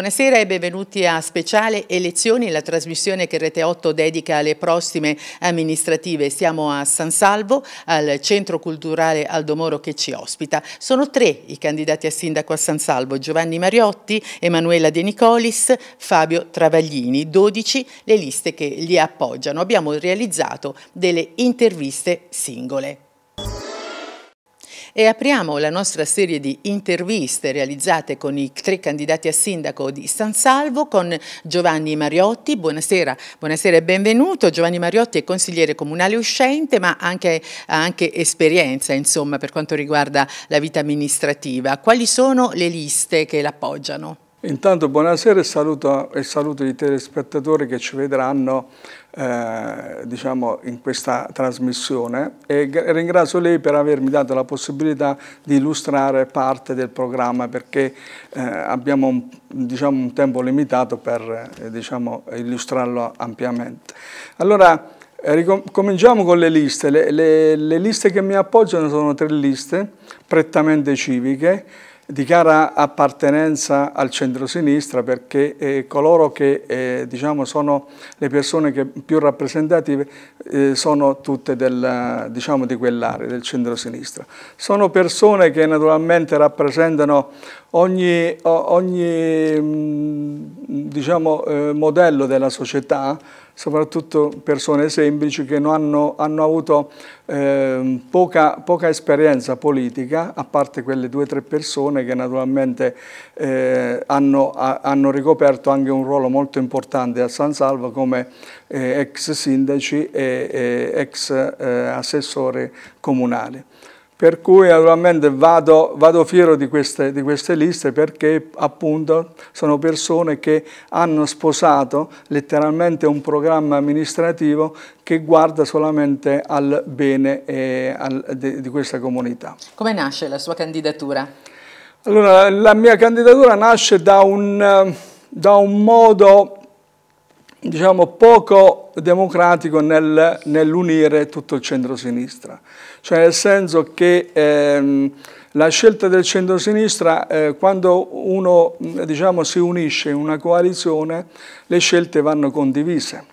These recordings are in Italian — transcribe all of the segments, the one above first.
Buonasera e benvenuti a Speciale Elezioni, la trasmissione che Rete 8 dedica alle prossime amministrative. Siamo a San Salvo, al Centro Culturale Aldo Moro che ci ospita. Sono tre i candidati a sindaco a San Salvo, Giovanni Mariotti, Emanuela De Nicolis, Fabio Travaglini, 12 le liste che li appoggiano. Abbiamo realizzato delle interviste singole e apriamo la nostra serie di interviste realizzate con i tre candidati a sindaco di San Salvo con Giovanni Mariotti. Buonasera, buonasera e benvenuto. Giovanni Mariotti è consigliere comunale uscente ma anche, ha anche esperienza insomma, per quanto riguarda la vita amministrativa. Quali sono le liste che l'appoggiano? Intanto buonasera e saluto, e saluto i telespettatori che ci vedranno eh, diciamo, in questa trasmissione e ringrazio lei per avermi dato la possibilità di illustrare parte del programma perché eh, abbiamo un, diciamo, un, tempo limitato per eh, diciamo, illustrarlo ampiamente. Allora, eh, Cominciamo con le liste. Le, le, le liste che mi appoggiano sono tre liste, prettamente civiche, dichiara appartenenza al centro-sinistra perché eh, coloro che eh, diciamo, sono le persone più rappresentative eh, sono tutte del, diciamo, di quell'area, del centro-sinistra. Sono persone che naturalmente rappresentano ogni, ogni mm, diciamo, eh, modello della società, soprattutto persone semplici che hanno, hanno, avuto eh, poca, poca, esperienza politica, a parte quelle due o tre persone che naturalmente eh, hanno, a, hanno, ricoperto anche un ruolo molto importante a San Salvo come eh, ex sindaci e, e ex eh, assessori comunali per cui naturalmente vado, vado fiero di queste, di queste, liste perché appunto sono persone che hanno sposato letteralmente un programma amministrativo che guarda solamente al bene eh, al, di, di questa comunità. Come nasce la sua candidatura? Allora, la mia candidatura nasce da un, da un modo diciamo, poco democratico nel, nell'unire tutto il centro-sinistra. Cioè nel senso che ehm, la scelta del centro-sinistra, eh, quando uno diciamo, si unisce in una coalizione, le scelte vanno condivise.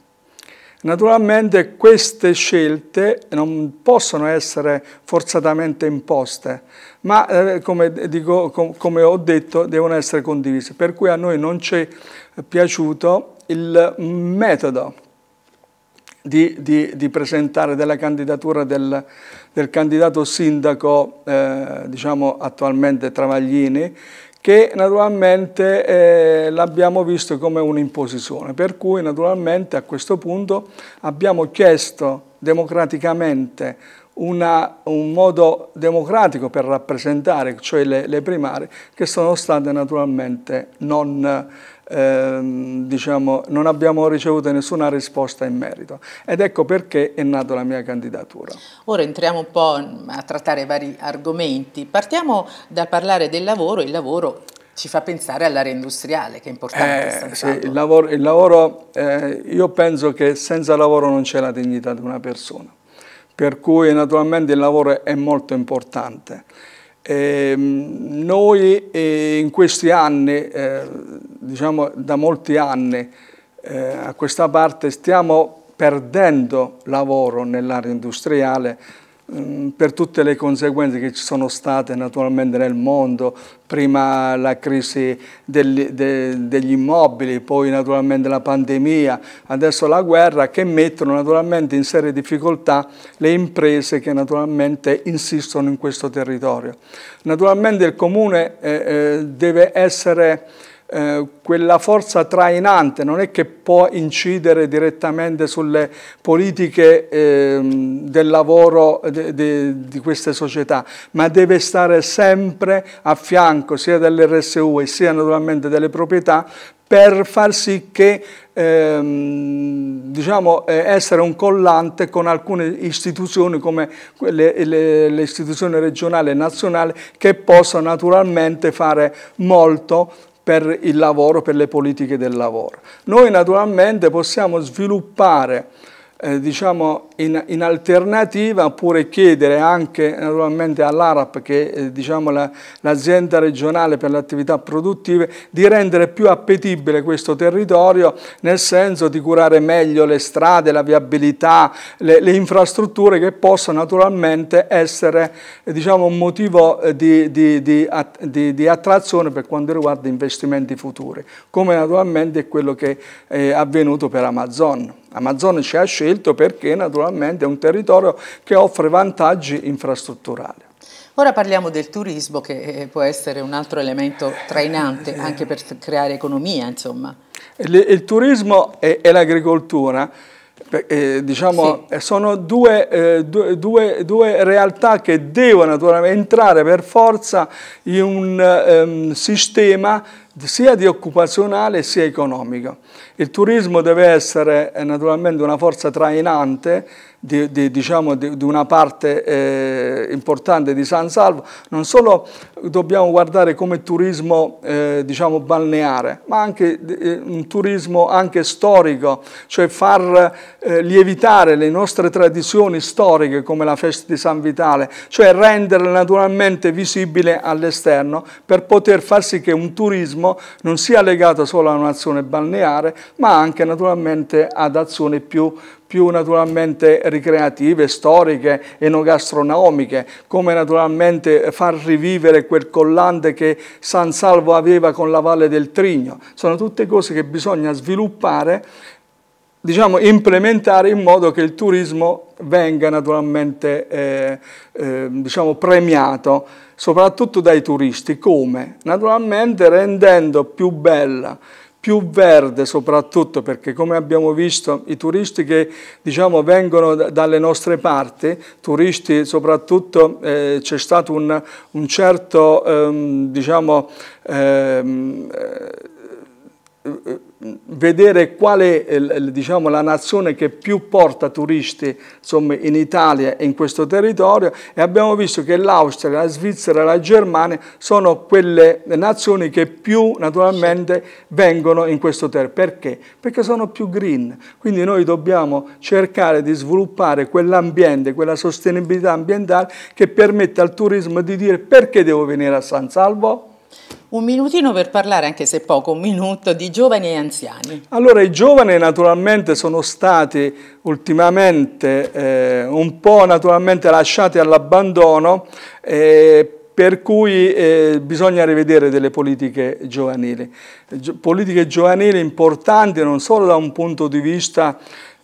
Naturalmente queste scelte non possono essere forzatamente imposte, ma eh, come, dico, com come ho detto devono essere condivise, per cui a noi non ci è piaciuto il metodo di, di, di presentare della candidatura del, del candidato sindaco eh, diciamo attualmente Travaglini che naturalmente eh, l'abbiamo visto come un'imposizione, per cui naturalmente a questo punto abbiamo chiesto democraticamente una, un modo democratico per rappresentare, cioè le, le primarie, che sono state naturalmente non, ehm, diciamo, non abbiamo ricevuto nessuna risposta in merito. Ed ecco perché è nata la mia candidatura. Ora entriamo un po' a trattare vari argomenti. Partiamo da parlare del lavoro, il lavoro ci fa pensare all'area industriale, che è importante. Eh, sì, il lavoro, il lavoro eh, io penso che senza lavoro non c'è la dignità di una persona per cui naturalmente il lavoro è molto importante. Eh, noi eh, in questi anni, eh, diciamo da molti anni eh, a questa parte, stiamo perdendo lavoro nell'area industriale Mm, per tutte le conseguenze che ci sono state naturalmente nel mondo, prima la crisi degli, de, degli, immobili, poi naturalmente la pandemia, adesso la guerra, che mettono naturalmente in serie difficoltà le imprese che naturalmente insistono in questo territorio. Naturalmente il Comune eh, eh deve essere eh, quella forza trainante non è che può incidere direttamente sulle politiche eh, del lavoro de, de, di queste società, ma deve stare sempre a fianco sia dell'RSU e sia naturalmente delle proprietà per far sì che ehm, diciamo, eh, essere un collante con alcune istituzioni come le, le, le istituzioni regionali e nazionali che possono naturalmente fare molto per il lavoro, per le politiche del lavoro. Noi naturalmente possiamo sviluppare eh, diciamo in, in, alternativa oppure chiedere anche naturalmente all'ARAP che è eh, diciamo l'azienda la, regionale per le attività produttive di rendere più appetibile questo territorio nel senso di curare meglio le strade, la viabilità, le, le infrastrutture che possono naturalmente essere eh, diciamo, un motivo eh, di, di, di, att di, attrazione per quanto riguarda investimenti futuri come naturalmente è quello che è avvenuto per Amazon. Amazon ci ha scelto perché naturalmente è un territorio che offre vantaggi infrastrutturali. Ora parliamo del turismo che eh, può essere un altro elemento trainante anche per creare economia, insomma. Il, il turismo e, e l'agricoltura eh, diciamo, sì. Eh, sono due, eh, due, due, due, realtà che devono entrare per forza in un ehm, sistema sia di occupazionale sia economico. Il turismo deve essere eh, naturalmente una forza trainante di, di, diciamo, di, di una parte eh, importante di San Salvo, non solo dobbiamo guardare come turismo eh, diciamo, balneare, ma anche eh, un turismo anche storico, cioè far eh, lievitare le nostre tradizioni storiche come la festa di San Vitale, cioè renderle naturalmente visibile all'esterno per poter far sì che un turismo non sia legato solo a un'azione balneare, ma anche naturalmente ad azioni più più naturalmente ricreative, storiche, e enogastronomiche, come naturalmente far rivivere quel collante che San Salvo aveva con la Valle del Trigno. Sono tutte cose che bisogna sviluppare, diciamo implementare in modo che il turismo venga naturalmente eh, eh, diciamo premiato, soprattutto dai turisti. Come? Naturalmente rendendo più bella più verde soprattutto perché come abbiamo visto i turisti che diciamo, vengono dalle nostre parti, turisti soprattutto eh, c'è stato un, un certo ehm, diciamo, ehm, eh, vedere qual è eh, diciamo, la nazione che più porta turisti insomma, in Italia e in questo territorio e abbiamo visto che l'Austria, la Svizzera e la Germania sono quelle nazioni che più naturalmente vengono in questo territorio. Perché? Perché sono più green, quindi noi dobbiamo cercare di sviluppare quell'ambiente, quella sostenibilità ambientale che permette al turismo di dire perché devo venire a San Salvo? un minutino per parlare, anche se poco, un minuto, di giovani e anziani. Allora, i giovani naturalmente sono stati ultimamente eh, un po' lasciati all'abbandono eh, per cui eh, bisogna rivedere delle politiche giovanili. Gio politiche giovanili importanti non solo da un punto di vista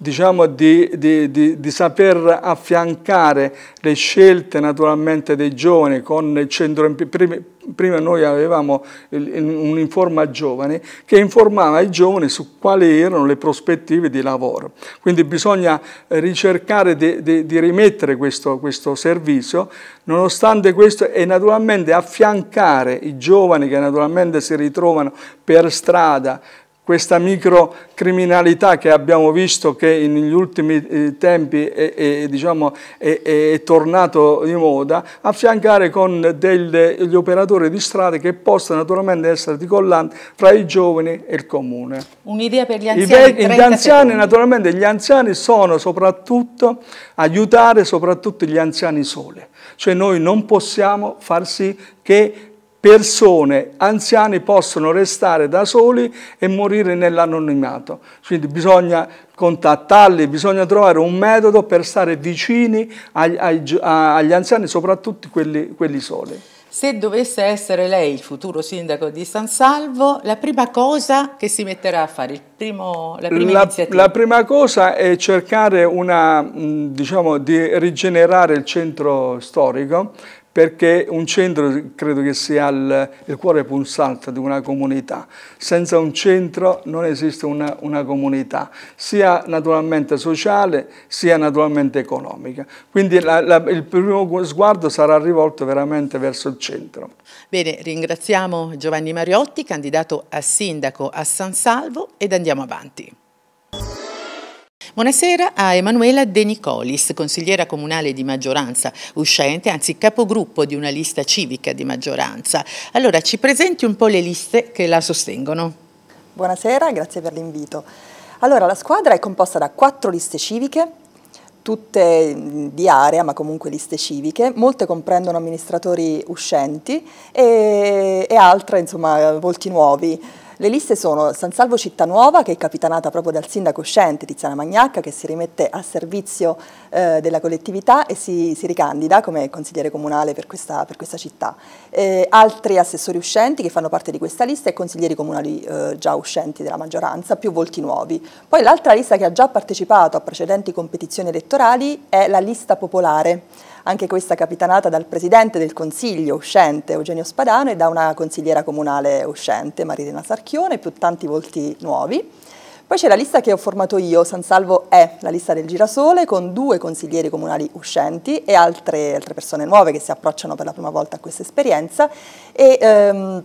diciamo, di, di, di, di, saper affiancare le scelte naturalmente dei giovani con il centro prima, prima noi avevamo un'informa giovani che informava i giovani su quali erano le prospettive di lavoro. Quindi bisogna ricercare di, di, di rimettere questo, questo, servizio, nonostante questo, e naturalmente affiancare i giovani che naturalmente si ritrovano per strada, questa microcriminalità che abbiamo visto che negli ultimi eh, tempi è, è, diciamo, è, è tornato di moda, affiancare con degli operatori di strada che possono naturalmente essere di collante fra i giovani e il comune. Un'idea per gli anziani? I, gli anziani naturalmente, gli anziani sono soprattutto, aiutare soprattutto gli anziani soli, cioè noi non possiamo far sì che persone anziane possono restare da soli e morire nell'anonimato. Quindi bisogna contattarli, bisogna trovare un metodo per stare vicini agli, agli, agli anziani, soprattutto quelli, quelli soli. Se dovesse essere lei il futuro sindaco di San Salvo, la prima cosa che si metterà a fare, primo, la, prima la, la prima cosa è cercare una, diciamo, di rigenerare il centro storico perché un centro credo che sia il, il cuore pulsante di una comunità. Senza un centro non esiste una, una, comunità, sia naturalmente sociale, sia naturalmente economica. Quindi la, la, il primo sguardo sarà rivolto veramente verso il centro. Bene, ringraziamo Giovanni Mariotti, candidato a sindaco a San Salvo ed andiamo avanti. Buonasera a Emanuela De Nicolis, consigliera comunale di maggioranza uscente, anzi capogruppo di una lista civica di maggioranza. Allora ci presenti un po' le liste che la sostengono. Buonasera, grazie per l'invito. Allora, la squadra è composta da quattro liste civiche, tutte di area, ma comunque liste civiche, molte comprendono amministratori uscenti e, e altre, insomma, volti nuovi. Le liste sono San Salvo Città Nuova, che è capitanata proprio dal sindaco uscente Tiziana Magnacca, che si rimette a servizio eh, della collettività e si, si, ricandida come consigliere comunale per questa, per questa città. Eh, altri assessori uscenti che fanno parte di questa lista e consiglieri comunali eh, già uscenti della maggioranza, più volti nuovi. Poi l'altra lista che ha già partecipato a precedenti competizioni elettorali è la lista popolare anche questa capitanata dal presidente del Consiglio uscente Eugenio Spadano e da una consigliera comunale uscente Marilena Sarchione, più tanti volti nuovi. Poi c'è la lista che ho formato io, San Salvo è la lista del girasole con due consiglieri comunali uscenti e altre, altre persone nuove che si approcciano per la prima volta a questa esperienza e, ehm,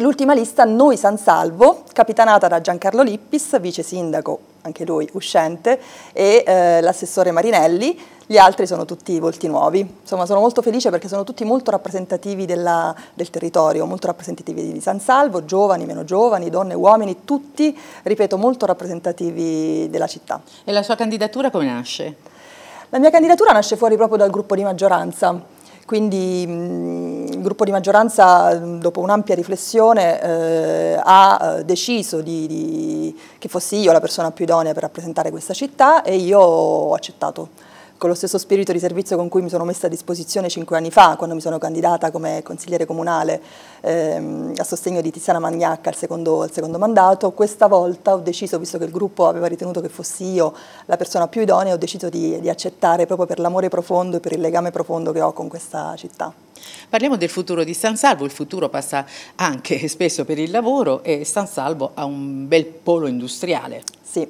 L'ultima lista, Noi San Salvo, capitanata da Giancarlo Lippis, vice sindaco, anche lui uscente, e eh, l'assessore Marinelli, gli altri sono tutti volti nuovi. Insomma, sono molto felice perché sono tutti molto rappresentativi della, del territorio, molto rappresentativi di San Salvo, giovani, meno giovani, donne, uomini, tutti, ripeto, molto rappresentativi della città. E la sua candidatura come nasce? La mia candidatura nasce fuori proprio dal gruppo di maggioranza. Quindi mm, il gruppo di maggioranza, mm, dopo un'ampia riflessione, eh, ha eh, deciso di, di, che fossi io la persona più idonea per rappresentare questa città e io ho accettato con lo stesso spirito di servizio con cui mi sono messa a disposizione cinque anni fa, quando mi sono candidata come consigliere comunale ehm, a sostegno di Tiziana Magnacca al secondo, al secondo, mandato, questa volta ho deciso, visto che il gruppo aveva ritenuto che fossi io la persona più idonea, ho deciso di, di accettare proprio per l'amore profondo e per il legame profondo che ho con questa città. Parliamo del futuro di San Salvo, il futuro passa anche spesso per il lavoro e San Salvo ha un bel polo industriale. Sì,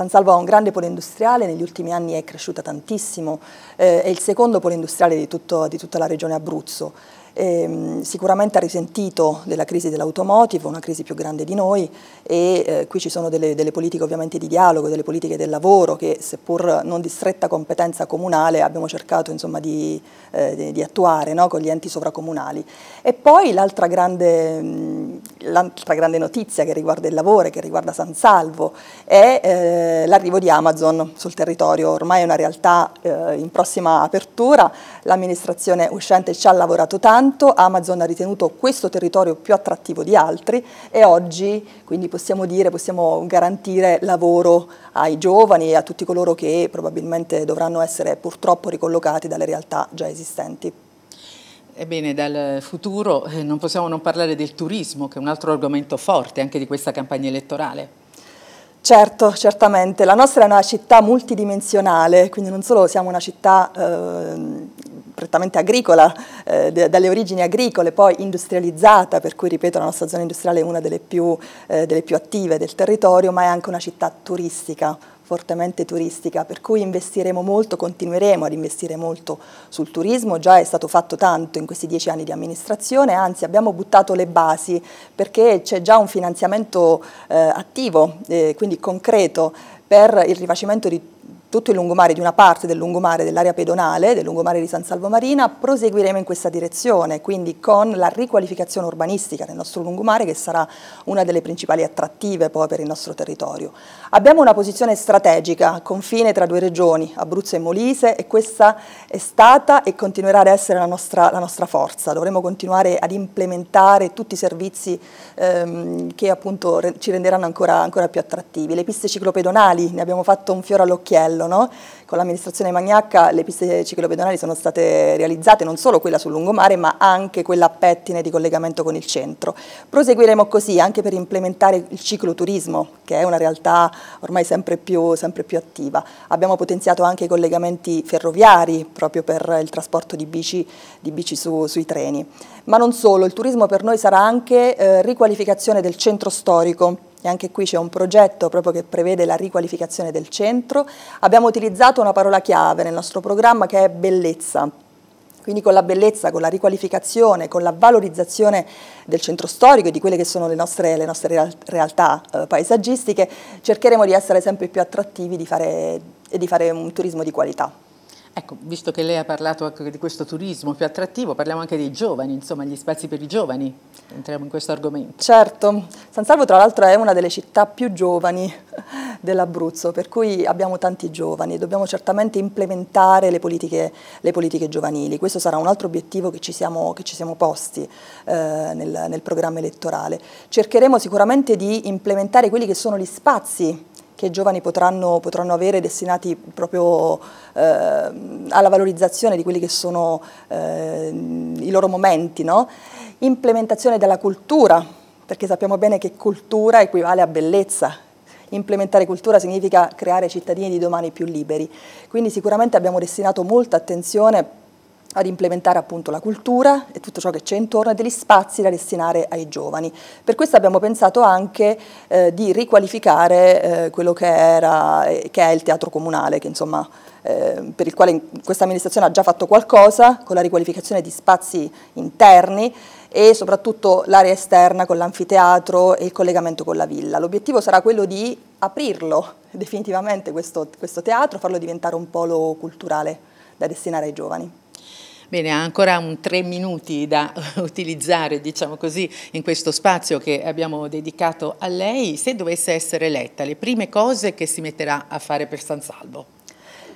San Salvo ha un grande polo industriale, negli ultimi anni è cresciuta tantissimo, eh, è il secondo polo industriale di, tutto, di tutta la regione Abruzzo. Eh, sicuramente ha risentito della crisi dell'automotive, una crisi più grande di noi e eh, qui ci sono delle, delle, politiche ovviamente di dialogo, delle politiche del lavoro che seppur non di stretta competenza comunale abbiamo cercato insomma, di, eh, di, attuare no? con gli enti sovracomunali. E poi l'altra grande mh, mm, L'altra grande notizia che riguarda il lavoro che riguarda San Salvo è eh, l'arrivo di Amazon sul territorio, ormai è una realtà eh, in prossima apertura, l'amministrazione uscente ci ha lavorato tanto, Amazon ha ritenuto questo territorio più attrattivo di altri e oggi quindi possiamo dire, possiamo garantire lavoro ai giovani e a tutti coloro che probabilmente dovranno essere purtroppo ricollocati dalle realtà già esistenti. Ebbene, dal futuro eh, non possiamo non parlare del turismo, che è un altro argomento forte anche di questa campagna elettorale. Certo, certamente. La nostra è una città multidimensionale, quindi non solo siamo una città eh, prettamente agricola, eh, dalle origini agricole, poi industrializzata, per cui ripeto la nostra zona industriale è una delle più, eh, delle più attive del territorio, ma è anche una città turistica fortemente turistica, per cui investiremo molto, continueremo ad investire molto sul turismo, già è stato fatto tanto in questi dieci anni di amministrazione, anzi abbiamo buttato le basi perché c'è già un finanziamento eh, attivo, eh, quindi concreto, per il rifacimento di tutto il lungomare di una parte del lungomare dell'area pedonale, del lungomare di San Salvo Marina, proseguiremo in questa direzione, quindi con la riqualificazione urbanistica del nostro lungomare che sarà una delle principali attrattive poi per il nostro territorio. Abbiamo una posizione strategica a confine tra due regioni, Abruzzo e Molise, e questa è stata e continuerà ad essere la nostra, la nostra forza. Dovremo continuare ad implementare tutti i servizi ehm, che appunto ci renderanno ancora, ancora più attrattivi. Le piste ciclopedonali, ne abbiamo fatto un fiore all'occhiello, livello. No? Con l'amministrazione Magnacca le piste ciclopedonali sono state realizzate non solo quella sul lungomare ma anche quella a pettine di collegamento con il centro. Proseguiremo così anche per implementare il cicloturismo che è una realtà ormai sempre più, sempre più attiva. Abbiamo potenziato anche i collegamenti ferroviari proprio per il trasporto di bici, di bici su, sui treni. Ma non solo, il turismo per noi sarà anche eh, riqualificazione del centro storico e anche qui c'è un progetto proprio che prevede la riqualificazione del centro. Abbiamo utilizzato una parola chiave nel nostro programma che è bellezza. Quindi con la bellezza, con la riqualificazione, con la valorizzazione del centro storico e di quelle che sono le nostre, le nostre realtà eh, paesaggistiche, cercheremo di essere sempre più attrattivi e di fare un turismo di qualità. Ecco, visto che lei ha parlato anche di questo turismo più attrattivo, parliamo anche dei giovani, insomma, gli spazi per i giovani. Entriamo in questo argomento. Certo, San Salvo tra l'altro è una delle città più giovani dell'Abruzzo, per cui abbiamo tanti giovani e dobbiamo certamente implementare le politiche, le politiche, giovanili. Questo sarà un altro obiettivo che ci siamo, che ci siamo posti eh, nel, nel programma elettorale. Cercheremo sicuramente di implementare quelli che sono gli spazi che i giovani potranno, potranno avere destinati proprio eh, alla valorizzazione di quelli che sono eh, i loro momenti, no? implementazione della cultura, perché sappiamo bene che cultura equivale a bellezza, implementare cultura significa creare cittadini di domani più liberi, quindi sicuramente abbiamo destinato molta attenzione ad implementare appunto la cultura e tutto ciò che c'è intorno e degli spazi da destinare ai giovani. Per questo abbiamo pensato anche eh, di riqualificare eh, quello che, era, eh, che, è il teatro comunale, che, insomma, eh, per il quale questa amministrazione ha già fatto qualcosa con la riqualificazione di spazi interni e soprattutto l'area esterna con l'anfiteatro e il collegamento con la villa. L'obiettivo sarà quello di aprirlo definitivamente questo, questo teatro, farlo diventare un polo culturale da destinare ai giovani. Bene, ha ancora un tre minuti da utilizzare, diciamo così, in questo spazio che abbiamo dedicato a lei. Se dovesse essere eletta, le prime cose che si metterà a fare per San Salvo?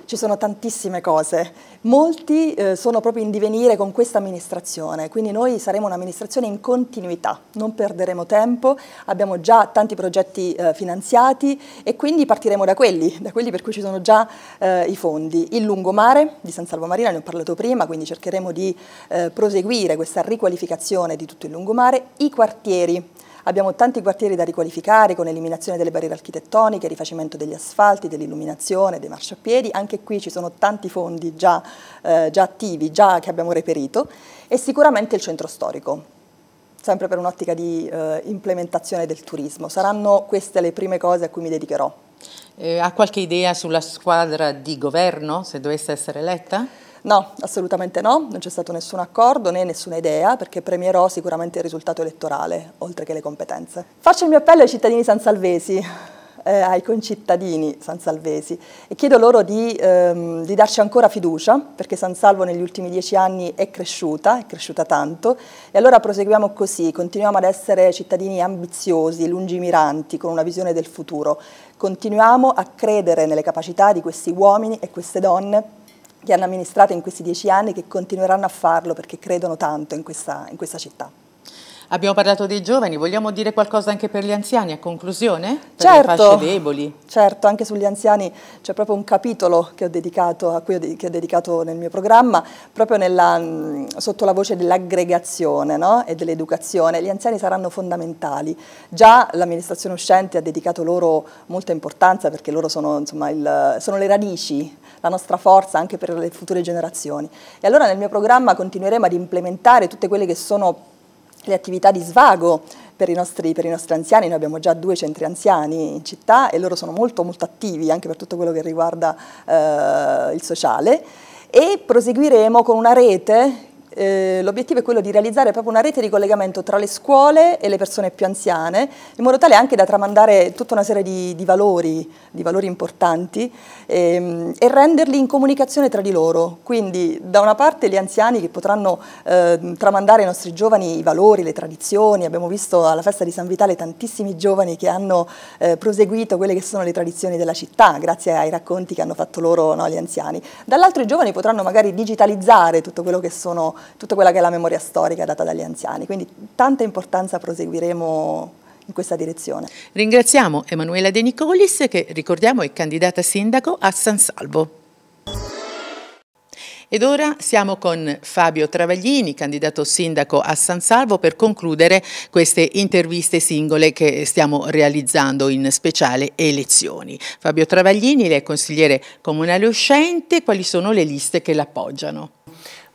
ci sono tantissime cose. Molti eh, sono proprio in divenire con questa amministrazione, quindi noi saremo un'amministrazione in continuità, non perderemo tempo, abbiamo già tanti progetti eh, finanziati e quindi partiremo da quelli, da quelli per cui ci sono già eh, i fondi. Il lungomare di San Salvo Marina, ne ho parlato prima, quindi cercheremo di eh, proseguire questa riqualificazione di tutto il lungomare, i quartieri Abbiamo tanti quartieri da riqualificare con eliminazione delle barriere architettoniche, rifacimento degli asfalti, dell'illuminazione, dei marciapiedi. Anche qui ci sono tanti fondi già, eh, già attivi, già che abbiamo reperito e sicuramente il centro storico sempre per un'ottica di eh, implementazione del turismo. Saranno queste le prime cose a cui mi dedicherò. Eh, ha qualche idea sulla squadra di governo, se dovesse essere eletta? No, assolutamente no, non c'è stato nessun accordo né nessuna idea perché premierò sicuramente il risultato elettorale, oltre che le competenze. Faccio il mio appello ai cittadini sansalvesi. Eh, ai concittadini sansalvesi e chiedo loro di, ehm, di, darci ancora fiducia perché San Salvo negli ultimi dieci anni è cresciuta, è cresciuta tanto e allora proseguiamo così, continuiamo ad essere cittadini ambiziosi, lungimiranti, con una visione del futuro, continuiamo a credere nelle capacità di questi uomini e queste donne che hanno amministrato in questi dieci anni e che continueranno a farlo perché credono tanto in questa, in questa città. Abbiamo parlato dei giovani, vogliamo dire qualcosa anche per gli anziani a conclusione? Per certo, certo, anche sugli anziani c'è proprio un capitolo che ho dedicato, a cui ho, ho dedicato nel mio programma, proprio nella, sotto la voce dell'aggregazione no? e dell'educazione. Gli anziani saranno fondamentali. Già l'amministrazione uscente ha dedicato loro molta importanza perché loro sono, insomma, il, sono le radici la nostra forza anche per le future generazioni. E allora nel mio programma continueremo ad implementare tutte quelle che sono le attività di svago per i, nostri, per i, nostri, anziani, noi abbiamo già due centri anziani in città e loro sono molto, molto attivi anche per tutto quello che riguarda eh, il sociale e proseguiremo con una rete eh, l'obiettivo è quello di realizzare proprio una rete di collegamento tra le scuole e le persone più anziane, in modo tale anche da tramandare tutta una serie di, di, valori, di valori, importanti ehm, e renderli in comunicazione tra di loro. Quindi da una parte gli anziani che potranno eh, tramandare ai nostri giovani i valori, le tradizioni, abbiamo visto alla festa di San Vitale tantissimi giovani che hanno eh, proseguito quelle che sono le tradizioni della città, grazie ai racconti che hanno fatto loro no, gli anziani. Dall'altro i giovani potranno magari digitalizzare tutto quello che sono tutta quella che è la memoria storica data dagli anziani. Quindi tanta importanza proseguiremo in questa direzione. Ringraziamo Emanuela De Nicolis che ricordiamo è candidata sindaco a San Salvo. Ed ora siamo con Fabio Travaglini, candidato sindaco a San Salvo, per concludere queste interviste singole che stiamo realizzando in speciale elezioni. Fabio Travaglini, lei è consigliere comunale uscente, quali sono le liste che l'appoggiano?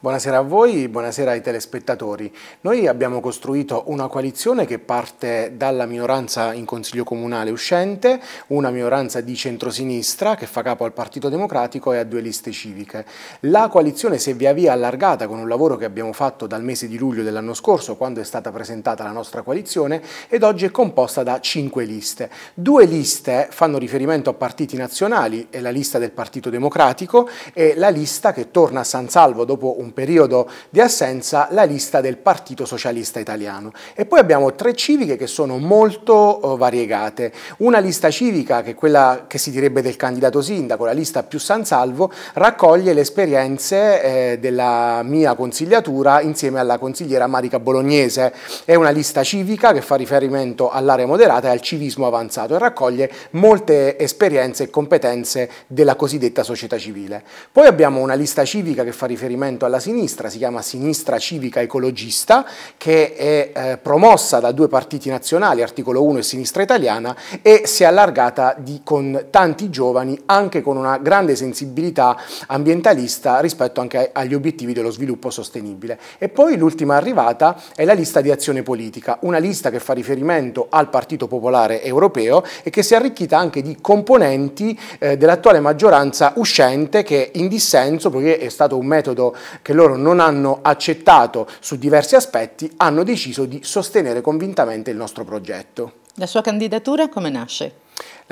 Buonasera a voi, buonasera ai telespettatori. Noi abbiamo costruito una coalizione che parte dalla minoranza in Consiglio Comunale uscente, una minoranza di centrosinistra che fa capo al Partito Democratico e a due liste civiche. La coalizione si è via via allargata con un lavoro che abbiamo fatto dal mese di luglio dell'anno scorso, quando è stata presentata la nostra coalizione, ed oggi è composta da cinque liste. Due liste fanno riferimento a partiti nazionali, è la lista del Partito Democratico e la lista che torna a San Salvo dopo un un periodo di assenza la lista del Partito Socialista Italiano. E poi abbiamo tre civiche che sono molto eh, variegate. Una lista civica, che è quella che si direbbe del candidato sindaco, la lista più San Salvo, raccoglie le esperienze eh, della mia consigliatura insieme alla consigliera Marica Bolognese. È una lista civica che fa riferimento all'area moderata e al civismo avanzato e raccoglie molte esperienze e competenze della cosiddetta società civile. Poi abbiamo una lista civica che fa riferimento alla della sinistra, si chiama Sinistra Civica Ecologista, che è eh, promossa da due partiti nazionali, Articolo 1 e Sinistra Italiana, e si è allargata di, con tanti giovani, anche con una grande sensibilità ambientalista rispetto anche agli obiettivi dello sviluppo sostenibile. E poi l'ultima arrivata è la lista di azione politica, una lista che fa riferimento al Partito Popolare Europeo e che si è arricchita anche di componenti eh, dell'attuale maggioranza uscente che in dissenso, perché è stato un metodo che che loro non hanno accettato su diversi aspetti, hanno deciso di sostenere convintamente il nostro progetto. La sua candidatura come nasce?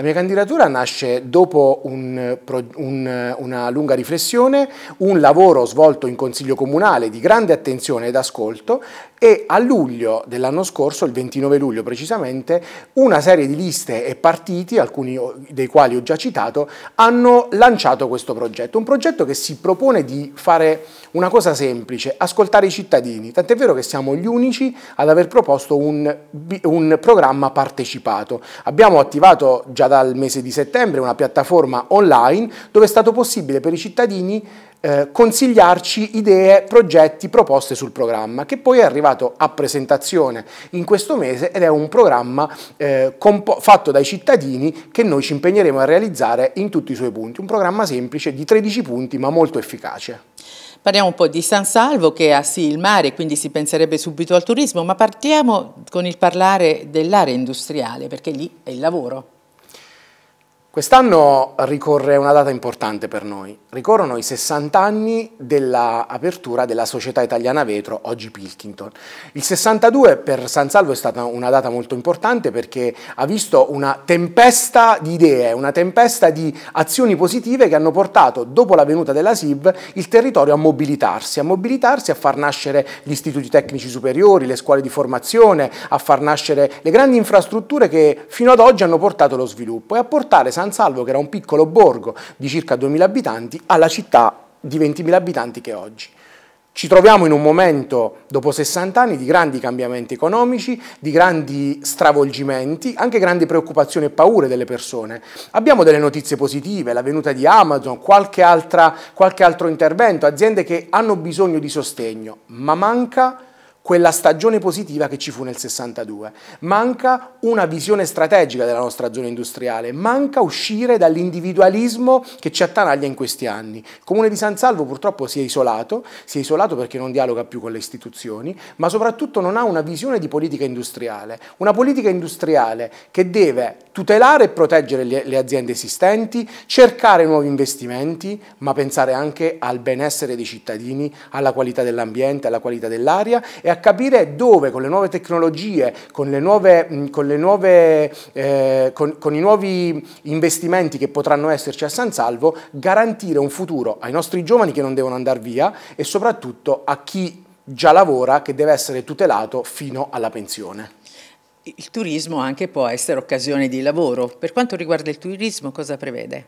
La mia candidatura nasce dopo un, un, una lunga riflessione, un lavoro svolto in Consiglio Comunale di grande attenzione ed ascolto e a luglio dell'anno scorso, il 29 luglio precisamente, una serie di liste e partiti, alcuni dei quali ho già citato, hanno lanciato questo progetto. Un progetto che si propone di fare una cosa semplice, ascoltare i cittadini. Tant'è vero che siamo gli unici ad aver proposto un, un programma partecipato. Abbiamo attivato già dal mese di settembre una piattaforma online dove è stato possibile per i cittadini eh, consigliarci idee, progetti, proposte sul programma, che poi è arrivato a presentazione in questo mese ed è un programma eh, fatto dai cittadini che noi ci impegneremo a realizzare in tutti i suoi punti. Un programma semplice di 13 punti ma molto efficace. Parliamo un po' di San Salvo che ha sì il mare, quindi si penserebbe subito al turismo, ma partiamo con il parlare dell'area industriale, perché lì è il lavoro. Quest'anno ricorre una data importante per noi, ricorrono i 60 anni dell'apertura della società italiana vetro, oggi Pilkington. Il 62 per San Salvo è stata una data molto importante perché ha visto una tempesta di idee, una tempesta di azioni positive che hanno portato, dopo la venuta della SIB, il territorio a mobilitarsi, a mobilitarsi, a far nascere gli istituti tecnici superiori, le scuole di formazione, a far nascere le grandi infrastrutture che fino ad oggi hanno portato lo sviluppo e a portare San San Salvo, che era un piccolo borgo di circa 2.000 abitanti, alla città di 20.000 abitanti che è oggi. Ci troviamo in un momento, dopo 60 anni, di grandi cambiamenti economici, di grandi stravolgimenti, anche grandi preoccupazioni e paure delle persone. Abbiamo delle notizie positive, la venuta di Amazon, qualche, altra, qualche altro intervento, aziende che hanno bisogno di sostegno, ma manca quella stagione positiva che ci fu nel 62. Manca una visione strategica della nostra zona industriale, manca uscire dall'individualismo che ci attanaglia in questi anni. Il comune di San Salvo purtroppo si è isolato, si è isolato perché non dialoga più con le istituzioni, ma soprattutto non ha una visione di politica industriale, una politica industriale che deve tutelare e proteggere le aziende esistenti, cercare nuovi investimenti, ma pensare anche al benessere dei cittadini, alla qualità dell'ambiente, alla qualità dell'aria e a capire dove con le nuove tecnologie, con, le nuove, con, le nuove, eh, con, con i nuovi investimenti che potranno esserci a San Salvo, garantire un futuro ai nostri giovani che non devono andare via e soprattutto a chi già lavora che deve essere tutelato fino alla pensione. Il turismo anche può essere occasione di lavoro. Per quanto riguarda il turismo cosa prevede?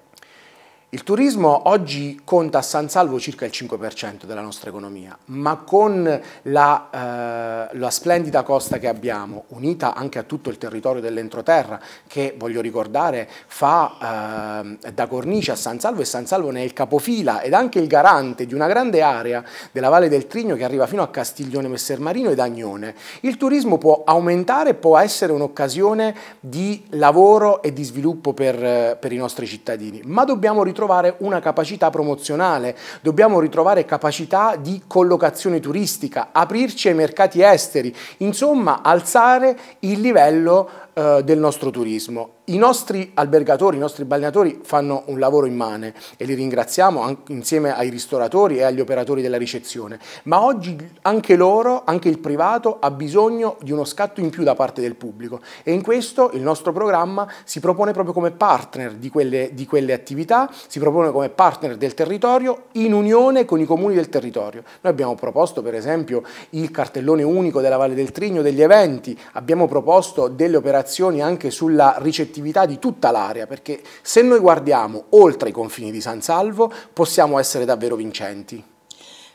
Il turismo oggi conta a San Salvo circa il 5% della nostra economia, ma con la, eh, la, splendida costa che abbiamo, unita anche a tutto il territorio dell'entroterra, che voglio ricordare fa eh, da cornice a San Salvo e San Salvo ne è il capofila ed anche il garante di una grande area della Valle del Trigno che arriva fino a Castiglione Messermarino ed Agnone. Il turismo può aumentare, può essere un'occasione di lavoro e di sviluppo per, per i nostri cittadini, ma dobbiamo ritrovare ritrovare una capacità promozionale, dobbiamo ritrovare capacità di collocazione turistica, aprirci ai mercati esteri, insomma alzare il livello eh, del nostro turismo. I nostri albergatori, i nostri balneatori fanno un lavoro immane e li ringraziamo insieme ai ristoratori e agli operatori della ricezione, ma oggi anche loro, anche il privato, ha bisogno di uno scatto in più da parte del pubblico e in questo il nostro programma si propone proprio come partner di quelle, di quelle attività, si propone come partner del territorio in unione con i comuni del territorio. Noi abbiamo proposto per esempio il cartellone unico della Valle del Trigno degli eventi, abbiamo proposto delle operazioni implicazioni anche sulla ricettività di tutta l'area, perché se noi guardiamo oltre i confini di San Salvo possiamo essere davvero vincenti.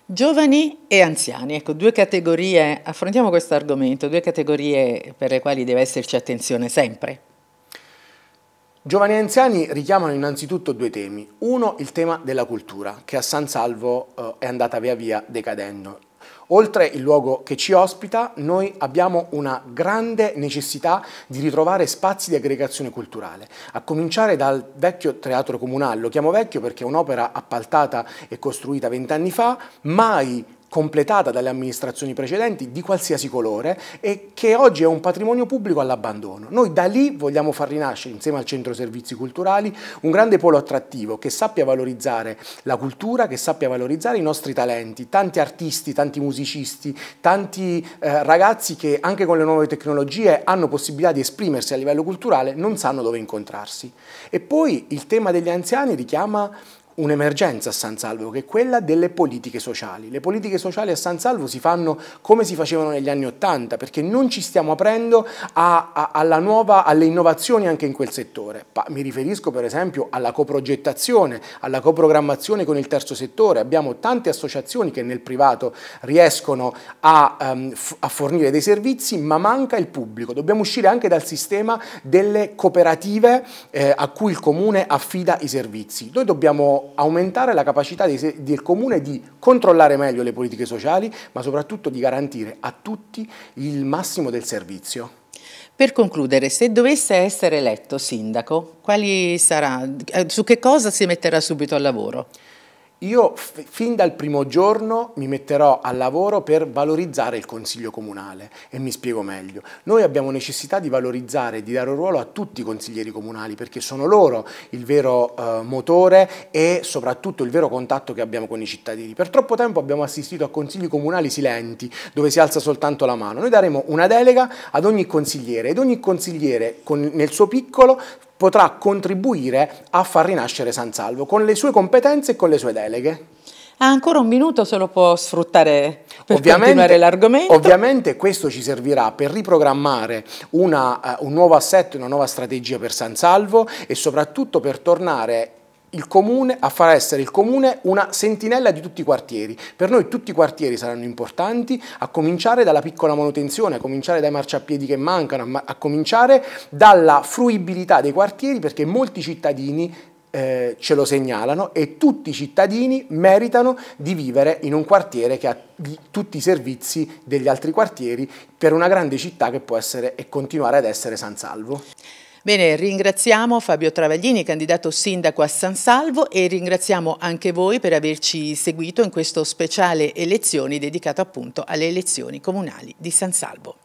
Giovani e anziani, ecco due categorie, affrontiamo questo argomento, due categorie per le quali deve esserci attenzione sempre. Giovani e anziani richiamano innanzitutto due temi. Uno, il tema della cultura, che a San Salvo eh, è andata via via decadendo. Oltre il luogo che ci ospita, noi abbiamo una grande necessità di ritrovare spazi di aggregazione culturale, a cominciare dal vecchio teatro comunale, lo chiamo vecchio perché è un'opera appaltata e costruita vent'anni fa, mai completata dalle amministrazioni precedenti di qualsiasi colore e che oggi è un patrimonio pubblico all'abbandono. Noi da lì vogliamo far rinascere insieme al Centro Servizi Culturali un grande polo attrattivo che sappia valorizzare la cultura, che sappia valorizzare i nostri talenti, tanti artisti, tanti musicisti, tanti eh, ragazzi che anche con le nuove tecnologie hanno possibilità di esprimersi a livello culturale, non sanno dove incontrarsi. E poi il tema degli anziani richiama un'emergenza a San Salvo, che è quella delle politiche sociali. Le politiche sociali a San Salvo si fanno come si facevano negli anni Ottanta, perché non ci stiamo aprendo a, a, nuova, alle innovazioni anche in quel settore. Pa mi riferisco per esempio alla coprogettazione, alla coprogrammazione con il terzo settore. Abbiamo tante associazioni che nel privato riescono a, um, a fornire dei servizi, ma manca il pubblico. Dobbiamo uscire anche dal sistema delle cooperative eh, a cui il comune affida i servizi. Noi dobbiamo aumentare la capacità dei, del comune di controllare meglio le politiche sociali, ma soprattutto di garantire a tutti il massimo del servizio. Per concludere, se dovesse essere eletto sindaco, sarà, eh, su che cosa si metterà subito al lavoro? Io fin dal primo giorno mi metterò al lavoro per valorizzare il Consiglio Comunale e mi spiego meglio. Noi abbiamo necessità di valorizzare, di dare un ruolo a tutti i consiglieri comunali perché sono loro il vero eh, motore e soprattutto il vero contatto che abbiamo con i cittadini. Per troppo tempo abbiamo assistito a consigli comunali silenti dove si alza soltanto la mano. Noi daremo una delega ad ogni consigliere ed ogni consigliere con, nel suo piccolo potrà contribuire a far rinascere San Salvo con le sue competenze e con le sue deleghe. Ha ah, ancora un minuto se lo può sfruttare per ovviamente, continuare l'argomento. Ovviamente questo ci servirà per riprogrammare una, uh, un nuovo assetto, una nuova strategia per San Salvo e soprattutto per tornare il comune, a far essere il comune una sentinella di tutti i quartieri. Per noi tutti i quartieri saranno importanti, a cominciare dalla piccola manutenzione, a cominciare dai marciapiedi che mancano, a cominciare dalla fruibilità dei quartieri perché molti cittadini eh, ce lo segnalano e tutti i cittadini meritano di vivere in un quartiere che ha tutti i servizi degli altri quartieri per una grande città che può essere e continuare ad essere San Salvo. Bene, ringraziamo Fabio Travaglini, candidato sindaco a San Salvo e ringraziamo anche voi per averci seguito in questo speciale elezioni dedicato appunto alle elezioni comunali di San Salvo.